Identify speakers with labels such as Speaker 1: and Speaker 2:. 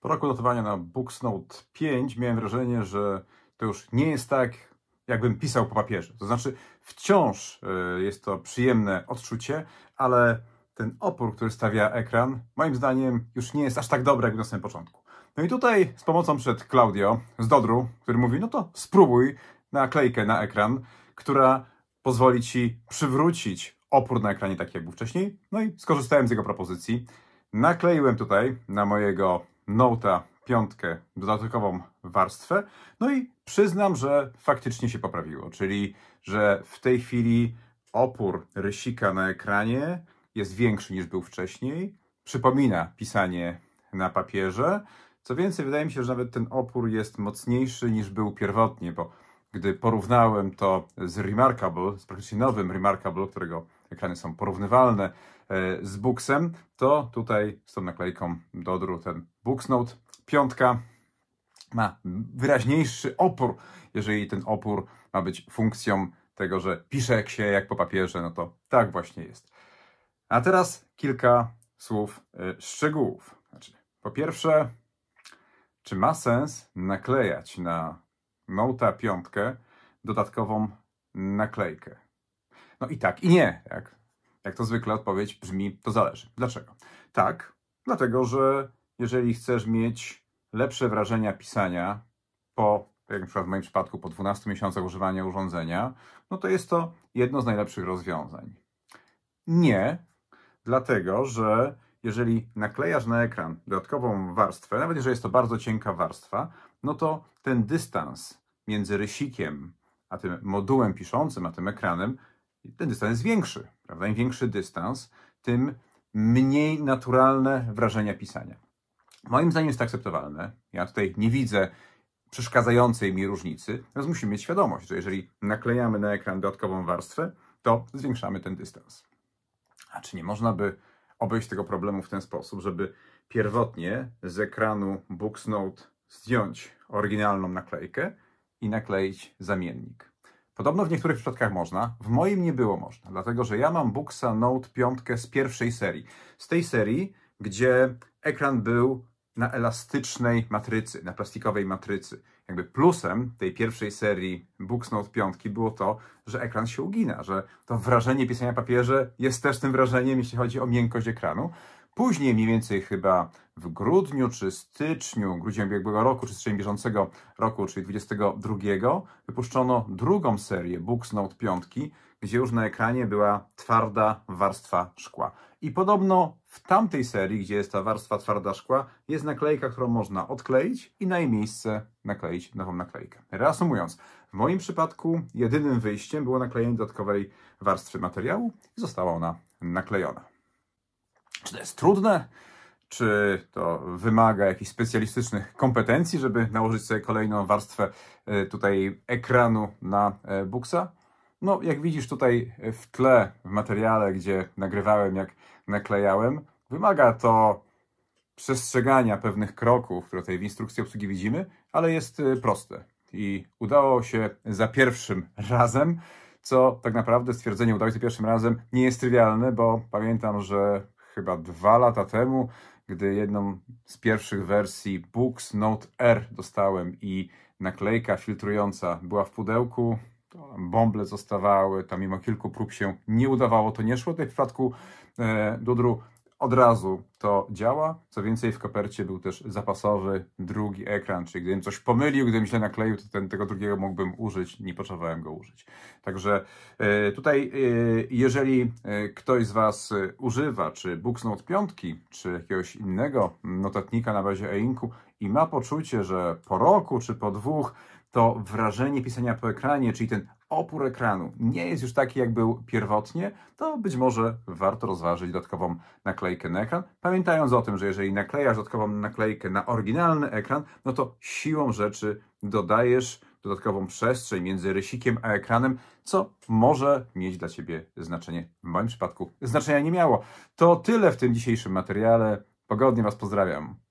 Speaker 1: Po roku notowania na Note 5 miałem wrażenie, że to już nie jest tak, jakbym pisał po papierze. To znaczy, wciąż e, jest to przyjemne odczucie, ale ten opór, który stawia ekran, moim zdaniem już nie jest aż tak dobry, jak na samym początku. No i tutaj z pomocą przed Claudio z Dodru, który mówi, no to spróbuj naklejkę na ekran, która pozwoli Ci przywrócić opór na ekranie tak jak był wcześniej. No i skorzystałem z jego propozycji. Nakleiłem tutaj na mojego Note'a piątkę, dodatkową warstwę. No i przyznam, że faktycznie się poprawiło, czyli że w tej chwili opór rysika na ekranie jest większy niż był wcześniej. Przypomina pisanie na papierze. Co więcej, wydaje mi się, że nawet ten opór jest mocniejszy niż był pierwotnie, bo gdy porównałem to z Remarkable, z praktycznie nowym Remarkable, którego ekrany są porównywalne e, z Booksem, to tutaj z tą naklejką Dodru ten Books Note piątka ma wyraźniejszy opór, jeżeli ten opór ma być funkcją tego, że pisze jak się, jak po papierze, no to tak właśnie jest. A teraz kilka słów e, szczegółów. Znaczy, po pierwsze, czy ma sens naklejać na Note'a 5 dodatkową naklejkę? No i tak, i nie. Jak, jak to zwykle odpowiedź brzmi, to zależy. Dlaczego? Tak, dlatego że jeżeli chcesz mieć lepsze wrażenia pisania po, jak na przykład w moim przypadku, po 12 miesiącach używania urządzenia, no to jest to jedno z najlepszych rozwiązań. Nie, dlatego że jeżeli naklejasz na ekran dodatkową warstwę, nawet jeżeli jest to bardzo cienka warstwa, no to ten dystans między rysikiem a tym modułem piszącym, a tym ekranem, ten dystans jest większy. Prawda? Im większy dystans, tym mniej naturalne wrażenia pisania. Moim zdaniem jest to akceptowalne. Ja tutaj nie widzę przeszkadzającej mi różnicy, więc musimy mieć świadomość, że jeżeli naklejamy na ekran dodatkową warstwę, to zwiększamy ten dystans. A czy nie można by obejść tego problemu w ten sposób, żeby pierwotnie z ekranu Note zdjąć oryginalną naklejkę i nakleić zamiennik. Podobno w niektórych przypadkach można, w moim nie było można, dlatego że ja mam Booksa Note 5 z pierwszej serii. Z tej serii, gdzie ekran był na elastycznej matrycy, na plastikowej matrycy. Jakby plusem tej pierwszej serii Note 5 było to, że ekran się ugina, że to wrażenie pisania papierze jest też tym wrażeniem, jeśli chodzi o miękkość ekranu. Później, mniej więcej chyba w grudniu czy styczniu, grudzień ubiegłego roku, czy styczniu bieżącego roku, czyli 22, wypuszczono drugą serię Note 5, gdzie już na ekranie była twarda warstwa szkła. I podobno w tamtej serii, gdzie jest ta warstwa twarda szkła, jest naklejka, którą można odkleić i na jej miejsce nakleić nową naklejkę. Reasumując, w moim przypadku jedynym wyjściem było naklejenie dodatkowej warstwy materiału i została ona naklejona. Czy to jest trudne? Czy to wymaga jakichś specjalistycznych kompetencji, żeby nałożyć sobie kolejną warstwę e, tutaj ekranu na e, buksa? No, jak widzisz tutaj e, w tle, w materiale, gdzie nagrywałem, jak naklejałem, wymaga to przestrzegania pewnych kroków, które tutaj w instrukcji obsługi widzimy, ale jest e, proste. I udało się za pierwszym razem, co tak naprawdę stwierdzenie udało się za pierwszym razem nie jest trywialne, bo pamiętam, że chyba dwa lata temu, gdy jedną z pierwszych wersji Books Note R dostałem i naklejka filtrująca była w pudełku, bąble zostawały, tam mimo kilku prób się nie udawało, to nie szło. Tutaj w przypadku e, Dudru od razu to działa. Co więcej, w kopercie był też zapasowy drugi ekran, czyli gdybym coś pomylił, gdybym źle nakleił, to ten, tego drugiego mógłbym użyć, nie potrzebowałem go użyć. Także e, tutaj, e, jeżeli e, ktoś z Was używa czy Booksnote 5, czy jakiegoś innego notatnika na bazie e-inku i ma poczucie, że po roku czy po dwóch to wrażenie pisania po ekranie, czyli ten opór ekranu nie jest już taki, jak był pierwotnie, to być może warto rozważyć dodatkową naklejkę na ekran. Pamiętając o tym, że jeżeli naklejasz dodatkową naklejkę na oryginalny ekran, no to siłą rzeczy dodajesz dodatkową przestrzeń między rysikiem a ekranem, co może mieć dla Ciebie znaczenie. W moim przypadku znaczenia nie miało. To tyle w tym dzisiejszym materiale. Pogodnie Was pozdrawiam.